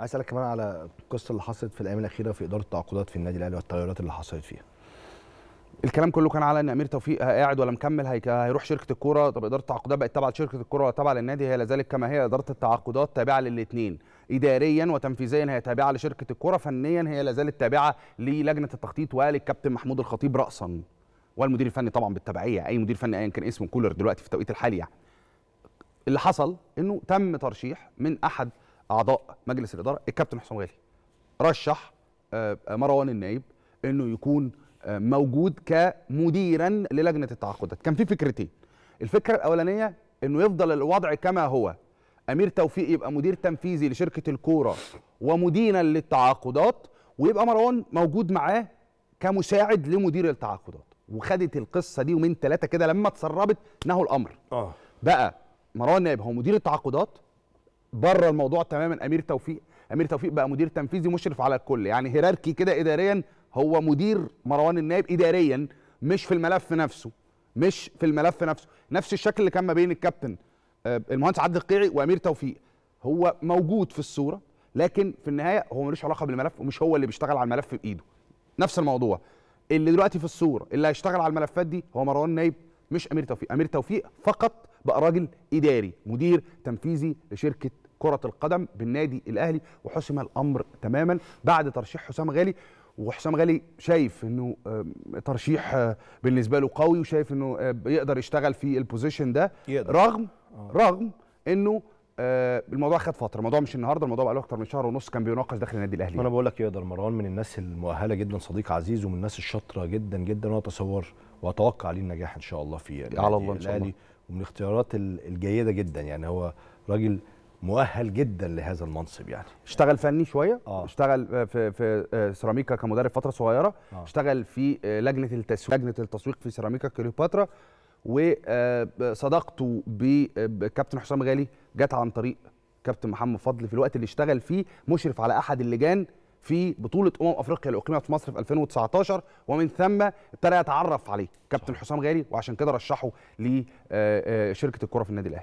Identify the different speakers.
Speaker 1: عايز اسالك كمان على القصه اللي حصلت في الايام الاخيره في اداره التعاقدات في النادي الاهلي والتغيرات اللي حصلت فيها الكلام كله كان على ان امير توفيق قاعد ولا مكمل هيروح شركه الكوره طب اداره التعاقدات بقت تابعه لشركه الكوره ولا تابعه للنادي هي لذلك كما هي اداره التعاقدات تابعه للاثنين اداريا وتنفيذيا هي تابعه لشركه الكوره فنيا هي لازالت تابعه للجنه التخطيط وللكابتن محمود الخطيب راسا والمدير الفني طبعا بالتبعيه اي مدير فني ايا كان اسمه كولر دلوقتي في التوقيت الحالي يعني اللي حصل انه تم ترشيح من احد اعضاء مجلس الاداره الكابتن حسام غالي رشح آه، مروان النايب انه يكون آه، موجود كمديرا للجنه التعاقدات كان في فكرتين الفكره الاولانيه انه يفضل الوضع كما هو امير توفيق يبقى مدير تنفيذي لشركه الكوره ومديرا للتعاقدات ويبقى مروان موجود معاه كمساعد لمدير التعاقدات وخدت القصه دي ومن ثلاثه كده لما اتسربت نهوا الامر اه بقى مروان نائب هو مدير التعاقدات بره الموضوع تماما امير توفيق امير توفيق بقى مدير تنفيذي مشرف على الكل يعني هيراركي كده اداريا هو مدير مروان النايب اداريا مش في الملف نفسه مش في الملف نفسه نفس الشكل اللي كان ما بين الكابتن آه، المهندس عبد القيعي وامير توفيق هو موجود في الصوره لكن في النهايه هو ملوش علاقه بالملف ومش هو اللي بيشتغل على الملف بايده نفس الموضوع اللي دلوقتي في الصوره اللي هيشتغل على الملفات دي هو مروان نايب مش امير توفيق امير توفيق فقط بقى راجل اداري مدير تنفيذي لشركه كره القدم بالنادي الاهلي وحسم الامر تماما بعد ترشيح حسام غالي وحسام غالي شايف انه ترشيح آه، بالنسبه له قوي وشايف انه آه، يقدر يشتغل في البوزيشن ده يقدر. رغم آه. رغم انه آه، الموضوع خد فتره الموضوع مش النهارده الموضوع بقاله اكتر من شهر ونص كان بيناقش داخل النادي الاهلي انا يعني. بقول لك يقدر مروان من الناس المؤهله جدا صديق عزيز ومن الناس الشاطره جدا جدا وانا اتصور واتوقع عليه النجاح ان شاء الله في على الله ان شاء الله ومن الاختيارات الجيده جدا يعني هو راجل مؤهل جدا لهذا المنصب يعني اشتغل فني شويه آه. اشتغل في في آه، سيراميكا كمدرب فتره صغيره آه. اشتغل في آه، لجنه التسويق لجنه التسويق في سيراميكا كليوباترا وصداقته بكابتن حسام غالي جت عن طريق كابتن محمد فضل في الوقت اللي اشتغل فيه مشرف على احد اللجان في بطوله امم افريقيا اللي اقيمت في مصر في 2019 ومن ثم ابتدى يتعرف عليه كابتن حسام غالي وعشان كده رشحه لشركه الكره في النادي الاهلي